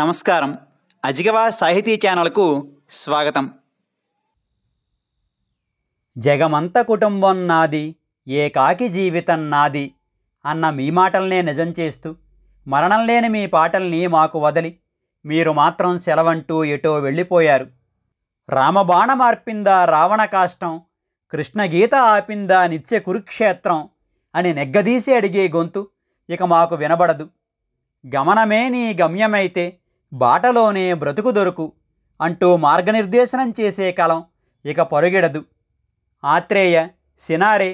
నమస్కారం అజిగవా సాహితీ ఛానల్కు స్వాగతం జగమంత కుటుంబం నాది ఏకాకి జీవితం నాది అన్న మీ మాటల్నే నిజం చేస్తూ మరణం లేని మీ పాటల్ని మాకు వదిలి మీరు మాత్రం సెలవంటూ ఎటో వెళ్ళిపోయారు రామబాణమార్పిందా రావణ కాష్టం కృష్ణగీత ఆపిందా నిత్య కురుక్షేత్రం అని నెగ్గదీసి అడిగే గొంతు ఇక మాకు వినబడదు గమనమే నీ గమ్యమైతే బాటలోనే బ్రతుకు దొరుకు అంటూ మార్గనిర్దేశనం చేసే కలం ఇక పరుగెడదు ఆత్రేయ సినారే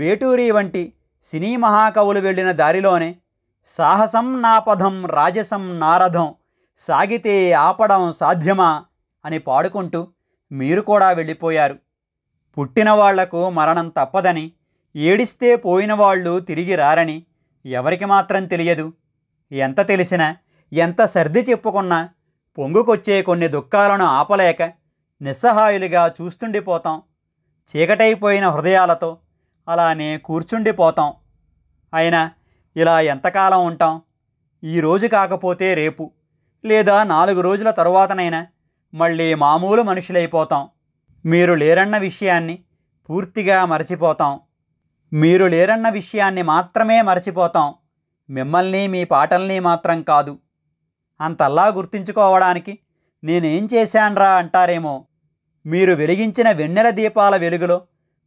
వేటూరి వంటి సినీ మహాకవులు వెళ్ళిన దారిలోనే సాహసం నాపథం రాజసం నారథం సాగితే ఆపడం సాధ్యమా అని పాడుకుంటూ మీరు కూడా వెళ్ళిపోయారు పుట్టిన వాళ్లకు మరణం తప్పదని ఏడిస్తే పోయిన వాళ్ళు తిరిగి రారని ఎవరికి మాత్రం తెలియదు ఎంత తెలిసినా ఎంత సర్ది చెప్పుకున్నా పొంగుకొచ్చే కొన్ని దుఃఖాలను ఆపలేక నిస్సహాయులుగా చూస్తుండిపోతాం చీకటైపోయిన హృదయాలతో అలానే కూర్చుండిపోతాం అయినా ఇలా ఎంతకాలం ఉంటాం ఈరోజు కాకపోతే రేపు లేదా నాలుగు రోజుల తరువాతనైనా మళ్ళీ మామూలు మనుషులైపోతాం మీరు లేరన్న విషయాన్ని పూర్తిగా మరచిపోతాం మీరు లేరన్న విషయాన్ని మాత్రమే మరచిపోతాం మిమ్మల్ని మీ పాటల్ని మాత్రం కాదు అంతల్లా గుర్తించుకోవడానికి నేనేం చేశాన్రా అంటారేమో మీరు వెలిగించిన వెన్నెల దీపాల వెలుగులో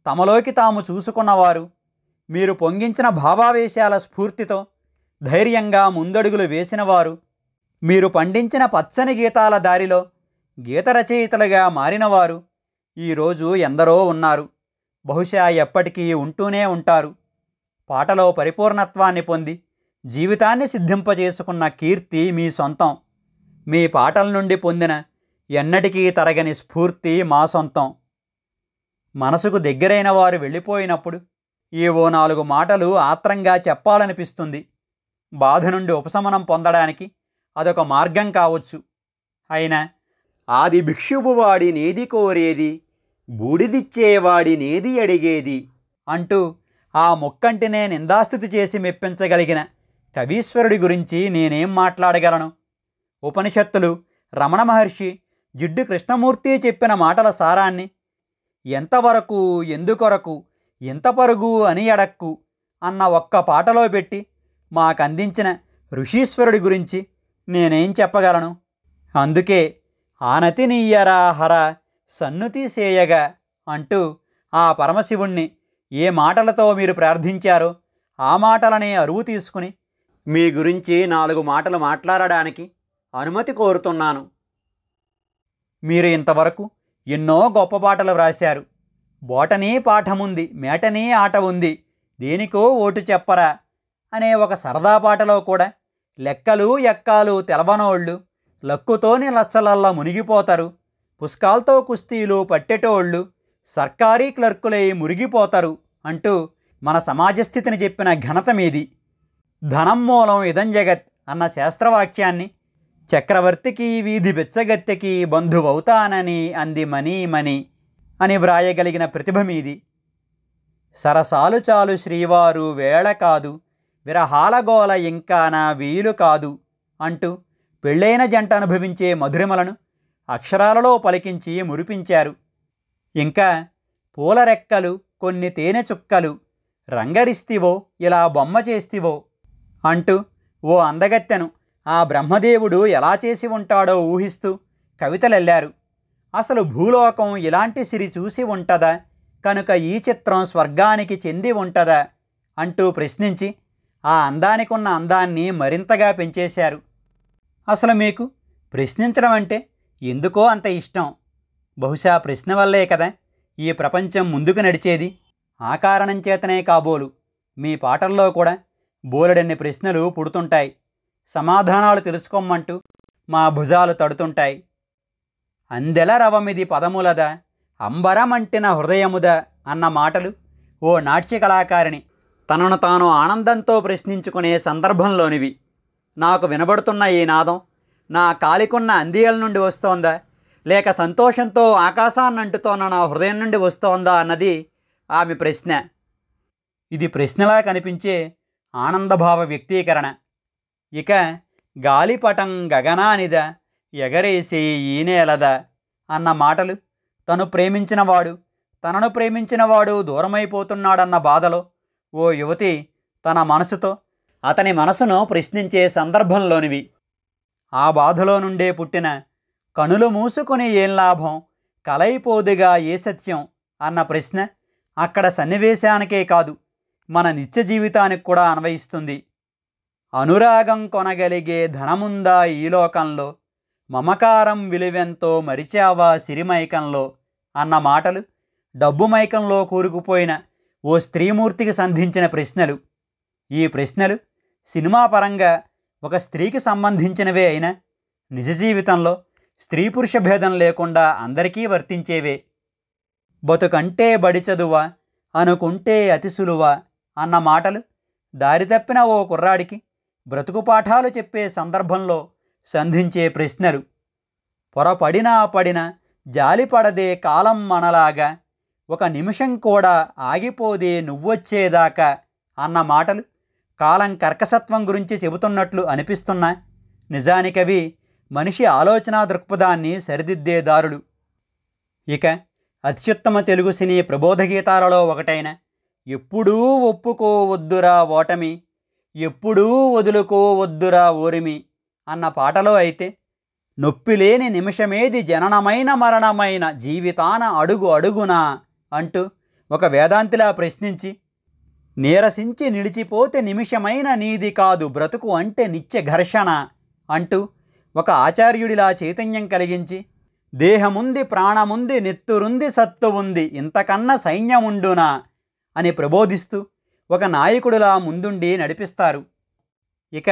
తమలోకి తాము చూసుకున్నవారు మీరు పొంగించిన భావావేశాల స్ఫూర్తితో ధైర్యంగా ముందడుగులు వేసినవారు మీరు పండించిన పచ్చని గీతాల దారిలో గీత రచయితలుగా మారినవారు ఈరోజు ఎందరో ఉన్నారు బహుశా ఎప్పటికీ ఉంటూనే ఉంటారు పాటలో పరిపూర్ణత్వాన్ని పొంది జీవితాన్ని సిద్ధింపజేసుకున్న కీర్తి మీ సొంతం మీ పాటల నుండి పొందిన ఎన్నటికీ తరగని స్ఫూర్తి మా సొంతం మనసుకు దగ్గరైన వారు వెళ్ళిపోయినప్పుడు ఏవో నాలుగు మాటలు ఆత్రంగా చెప్పాలనిపిస్తుంది బాధ నుండి ఉపశమనం పొందడానికి అదొక మార్గం కావచ్చు అయినా ఆది భిక్షువు నేది కోరేది బూడిదిచ్చేవాడి నేది అడిగేది అంటూ ఆ మొక్కంటినే నిందాస్థితి చేసి మెప్పించగలిగిన కవీశ్వరుడి గురించి నేనేం మాట్లాడగలను ఉపనిషత్తులు రమణ మహర్షి జిడ్డు కృష్ణమూర్తి చెప్పిన మాటల సారాన్ని ఎంతవరకు ఎందుకొరకు ఎంత పరుగు అని ఎడక్కు అన్న ఒక్క పాటలో పెట్టి మాకందించిన ఋషీశ్వరుడి గురించి నేనేం చెప్పగలను అందుకే ఆనతి నీయరా హర సన్నుతి సేయగా అంటూ ఆ పరమశివుణ్ణి ఏ మాటలతో మీరు ప్రార్థించారో ఆ మాటలనే అరువు తీసుకుని మీ గురించి నాలుగు మాటలు మాట్లాడడానికి అనుమతి కోరుతున్నాను మీరు ఇంతవరకు ఎన్నో గొప్ప పాటలు వ్రాశారు బోటనీ పాఠముంది మేటనీ ఆట ఉంది దేనికో ఓటు చెప్పరా అనే ఒక సరదా పాటలో కూడా లెక్కలు ఎక్కాలు తెలవనోళ్ళు లక్కుతోని లచ్చలల్లా మునిగిపోతారు పుష్కాలతో కుస్తీలు పట్టేటోళ్ళు సర్కారీ క్లర్కులై మురిగిపోతారు అంటూ మన సమాజ స్థితిని చెప్పిన ఘనత మీది ధనం మూలం ఇదం జగత్ అన్న శాస్త్రవాక్యాన్ని చక్రవర్తికి వీధి బిచ్చగత్తెకి బంధువవుతానని అంది మనీ మణి అని వ్రాయగలిగిన ప్రతిభ మీది సరసాలు చాలు శ్రీవారు వేళ కాదు విరహాలగోల ఇంకా నా వీలు కాదు అంటూ పెళ్ళైన జంట అనుభవించే మధురిమలను అక్షరాలలో పలికించి మురిపించారు ఇంకా పూల రెక్కలు కొన్ని తేనె చుక్కలు రంగరిస్తివో ఇలా బొమ్మ చేస్తివో అంటూ ఓ అందగత్తెను ఆ బ్రహ్మదేవుడు ఎలా చేసి ఉంటాడో ఊహిస్తూ కవితలెల్లారు అసలు భూలోకం ఇలాంటి సిరి చూసి ఉంటుందా కనుక ఈ చిత్రం స్వర్గానికి చెంది ఉంటుందా అంటూ ప్రశ్నించి ఆ అందానికున్న అందాన్ని మరింతగా పెంచేశారు అసలు మీకు ప్రశ్నించడం అంటే ఎందుకో అంత ఇష్టం బహుశా ప్రశ్న వల్లే కదా ఈ ప్రపంచం ముందుకు నడిచేది ఆ కారణం చేతనే కాబోలు మీ పాటల్లో కూడా బోలెడన్ని ప్రశ్నలు పుడుతుంటాయి సమాధానాలు తెలుసుకోమంటూ మా భుజాలు తడుతుంటాయి అందెల రవమిది పదములదా అంబరమంటిన హృదయముదా అన్న మాటలు ఓ నాట్య కళాకారిణి తనను తాను ఆనందంతో ప్రశ్నించుకునే సందర్భంలోనివి నాకు వినబడుతున్న ఈ నాదం నా కాలికున్న అందియల నుండి వస్తోందా లేక సంతోషంతో ఆకాశాన్నంటుతోన్న నా హృదయం నుండి వస్తోందా అన్నది ఆమె ప్రశ్న ఇది ప్రశ్నలా కనిపించే ఆనందభావ వ్యక్తీకరణ ఇక గాలిపటం గగనానిద ఎగరేసే ఈనేలద అన్న మాటలు తను ప్రేమించినవాడు తనను ప్రేమించినవాడు దూరమైపోతున్నాడన్న బాధలో ఓ యువతి తన మనసుతో అతని మనసును ప్రశ్నించే సందర్భంలోనివి ఆ బాధలో నుండే పుట్టిన కనులు మూసుకుని ఏం లాభం కలైపోదుగా ఏ సత్యం అన్న ప్రశ్న అక్కడ సన్నివేశానికే కాదు మన నిత్య జీవితానికి కూడా అన్వయిస్తుంది అనురాగం కొనగలిగే ధనముందా ఈ లోకంలో మమకారం విలువెంతో మరిచావా సిరిమైకంలో అన్న మాటలు డబ్బు మైకంలో కూరుకుపోయిన ఓ స్త్రీమూర్తికి సంధించిన ప్రశ్నలు ఈ ప్రశ్నలు సినిమా పరంగా ఒక స్త్రీకి సంబంధించినవే అయినా నిజ జీవితంలో స్త్రీ పురుష భేదం లేకుండా అందరికీ వర్తించేవే బతుకంటే బడిచదువా అనుకుంటే అతి సులువ అన్న మాటలు దారితప్పిన ఓ కుర్రాడికి బ్రతుకు పాఠాలు చెప్పే సందర్భంలో సంధించే ప్రశ్నలు పొరపడినా పడిన జాలిపడదే కాలం మనలాగా ఒక నిమిషం కూడా ఆగిపోదే నువ్వొచ్చేదాకా అన్న మాటలు కాలం కర్కసత్వం గురించి చెబుతున్నట్లు అనిపిస్తున్నా నిజానికవి మనిషి ఆలోచనా దృక్పథాన్ని సరిదిద్దేదారులు ఇక అత్యుత్తమ తెలుగు సినీ ప్రబోధగీతాలలో ఒకటైన ఎప్పుడూ ఒప్పుకోవద్దురా ఓటమి ఎప్పుడూ వదులుకోవద్దురా ఓరిమి అన్న పాటలో అయితే నొప్పిలేని నిమిషమేది జననమైన మరణమైన జీవితాన అడుగు అడుగునా అంటూ ఒక వేదాంతిలా ప్రశ్నించి నీరసించి నిలిచిపోతే నిమిషమైన నీది కాదు బ్రతుకు అంటే నిత్య ఘర్షణ అంటూ ఒక ఆచార్యుడిలా చైతన్యం కలిగించి దేహముంది ప్రాణముంది నెత్తురుంది సత్తు ఉంది ఇంతకన్నా సైన్యముండునా అని ప్రబోధిస్తూ ఒక నాయకుడిలా ముందుండి నడిపిస్తారు ఇక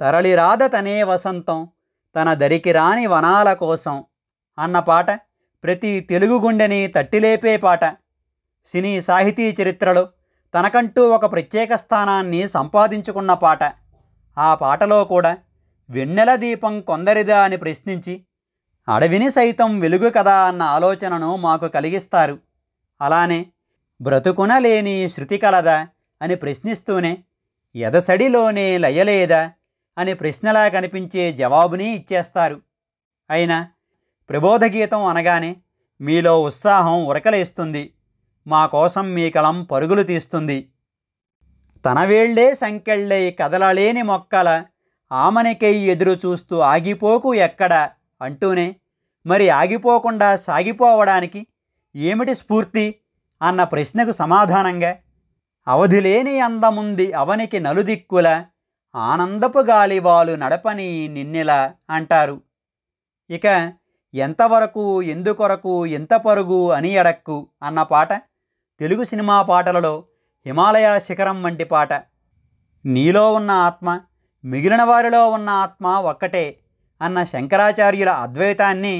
తరలిరాద తనే వసంతం తన దరికి రాని వనాల కోసం అన్న పాట ప్రతి తెలుగు గుండెని తట్టిలేపే పాట సినీ సాహితీ చరిత్రలో తనకంటూ ఒక ప్రత్యేక స్థానాన్ని సంపాదించుకున్న పాట ఆ పాటలో కూడా వెన్నెల దీపం కొందరిదా అని ప్రశ్నించి అడవిని సైతం వెలుగు కదా అన్న ఆలోచనను మాకు కలిగిస్తారు అలానే బ్రతుకునలేని శృతి కలదా అని ప్రశ్నిస్తూనే ఎదసడిలోనే లయలేదా అనే ప్రశ్నలా కనిపించే జవాబుని ఇచ్చేస్తారు అయినా ప్రబోధగీతం అనగానే మీలో ఉత్సాహం ఉరకలేస్తుంది మా కోసం మీ కలం పరుగులు తీస్తుంది తన వేళ్లే సంకెళ్ళై కదలలేని మొక్కల ఆమెనికై ఎదురు చూస్తూ ఆగిపోకు ఎక్కడ అంటూనే మరి ఆగిపోకుండా సాగిపోవడానికి ఏమిటి స్ఫూర్తి అన్న ప్రశ్నకు సమాధానంగా అవధిలేని అందముంది అవనికి నలుదిక్కుల ఆనందపు గాలివాలు నడపని నిన్నెల అంటారు ఇక ఎంతవరకు ఎందుకొరకు ఎంత పరుగు అని ఎడక్కు అన్న పాట తెలుగు సినిమా పాటలలో హిమాలయ శిఖరం వంటి పాట నీలో ఉన్న ఆత్మ మిగిలిన వారిలో ఉన్న ఆత్మ ఒక్కటే అన్న శంకరాచార్యుల అద్వైతాన్ని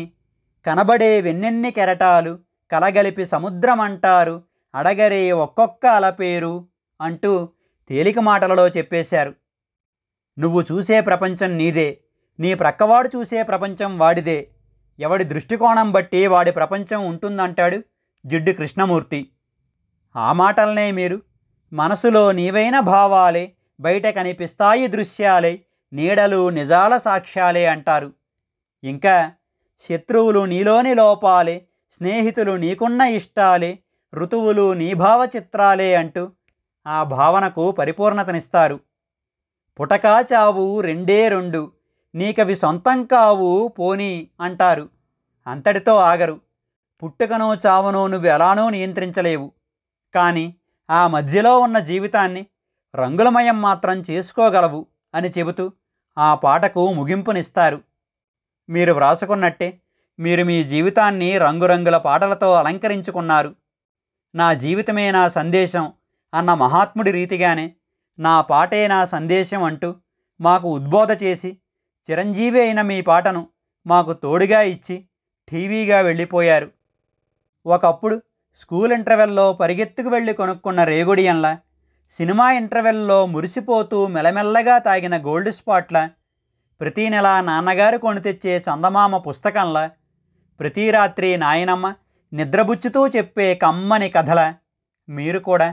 కనబడే వెన్నెన్ని కెరటాలు కలగలిపి సముద్రమంటారు అడగరే ఒక్కొక్క అల పేరు అంటూ తేలిక మాటలలో చెప్పేశారు నువ్వు చూసే ప్రపంచం నీదే నీ ప్రక్కవాడు చూసే ప్రపంచం వాడిదే ఎవడి దృష్టికోణం బట్టి వాడి ప్రపంచం ఉంటుందంటాడు జిడ్డు కృష్ణమూర్తి ఆ మాటలనే మీరు మనసులో నీవైన భావాలే బయట కనిపిస్తాయి దృశ్యాలే నీడలు నిజాల సాక్ష్యాలే అంటారు ఇంకా శత్రువులు నీలోని లోపాలే స్నేహితులు నీకున్న ఇష్టాలే ఋతువులు నీ భావచిత్రాలే అంటూ ఆ భావనకు పరిపూర్ణతనిస్తారు పుటకా చావు రెండే రెండు నీకవి సొంతం కావు పోనీ అంటారు అంతటితో ఆగరు పుట్టుకనో చావనో నువ్వు ఎలానో నియంత్రించలేవు కానీ ఆ మధ్యలో ఉన్న జీవితాన్ని రంగులమయం మాత్రం చేసుకోగలవు అని చెబుతూ ఆ పాటకు ముగింపునిస్తారు మీరు వ్రాసుకున్నట్టే మీరు మీ జీవితాన్ని రంగురంగుల పాటలతో అలంకరించుకున్నారు నా జీవితమే నా సందేశం అన్న మహాత్ముడి రీతిగానే నా పాటే నా సందేశం అంటూ మాకు ఉద్బోధ చేసి చిరంజీవి అయిన మీ పాటను మాకు తోడుగా ఇచ్చి టీవీగా వెళ్ళిపోయారు ఒకప్పుడు స్కూల్ ఇంటర్వెల్లో పరిగెత్తుకు వెళ్ళి కొనుక్కున్న రేగుడియన్లా సినిమా ఇంటర్వెల్లో మురిసిపోతూ మెలమెల్లగా తాగిన గోల్డ్ స్పాట్ల ప్రతీ నెల నాన్నగారు కొని తెచ్చే చందమామ పుస్తకంలా ప్రతి రాత్రి నాయనమ్మ నిద్రబుచ్చుతూ చెప్పే కమ్మని కథల మీరు కూడా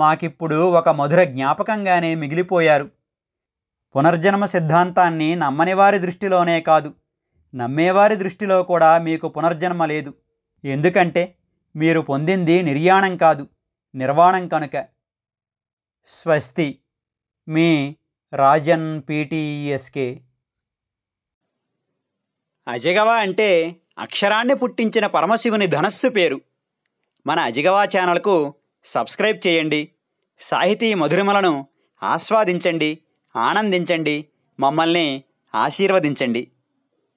మాకిప్పుడు ఒక మధుర జ్ఞాపకంగానే మిగిలిపోయారు పునర్జన్మ సిద్ధాంతాన్ని నమ్మనివారి దృష్టిలోనే కాదు నమ్మేవారి దృష్టిలో కూడా మీకు పునర్జన్మ లేదు ఎందుకంటే మీరు పొందింది నిర్యాణం కాదు నిర్వాణం కనుక స్వస్తి మీ రాజన్ పీటీఎస్కే అజగవ అంటే అక్షరాన్ని పుట్టించిన పరమశివుని ధనస్సు పేరు మన అజిగవా ఛానల్కు సబ్స్క్రైబ్ చేయండి సాహితీ మధురిమలను ఆస్వాదించండి ఆనందించండి మమ్మల్ని ఆశీర్వదించండి